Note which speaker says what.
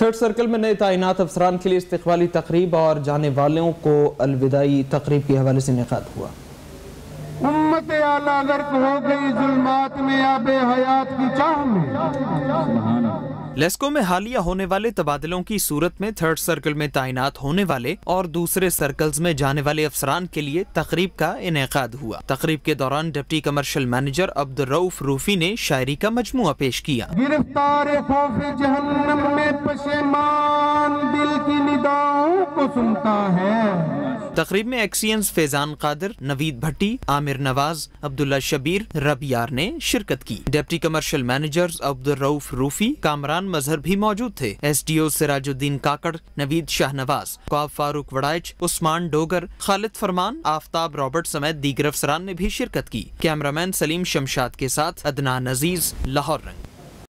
Speaker 1: third circle में नए तैनात अफसरान के लिए इस्तेवाली तकरीब और जाने वालों को अलविदाई तकरीब के हवाले से निकात हुआ
Speaker 2: उम्मत आला गर्क हो गई जुल्मात में आबे हयात की चाह में
Speaker 1: लेस्को में हालिया होने वाले तबादलों की सूरत में थर्ड सर्कल में तैनात होने वाले और दूसरे सर्कल्स में जाने वाले अफसरान के लिए तकरीब का इनका हुआ तकरीब के दौरान deputy commercial manager Abdul Rauf Rufi ने शायरी का मजमु पेश किया
Speaker 3: गिरफ्तार में दिल की को सुनता है
Speaker 1: तकरीब में एक्सियंस फैजान कादर नवीद भट्टी आमिर नवाज अब्दुल्ला शबीर रबियार ने शिरकत की deputy commercial manager Abdul Rauf Rufi Kamran Mazhar भी मौजूद थे S D O Sirajuddin Kakar Naveed Shahnawaz ख्वाब फारूक वड़ाइच उस्मान डोगर खालिद फरमान आफ्ताब रॉबर्ट समेत दीगर अफसरान ने भी शिरकत की कैमरामैन सलीम शमशाद के साथ अदनान अजीज लाहौर रंग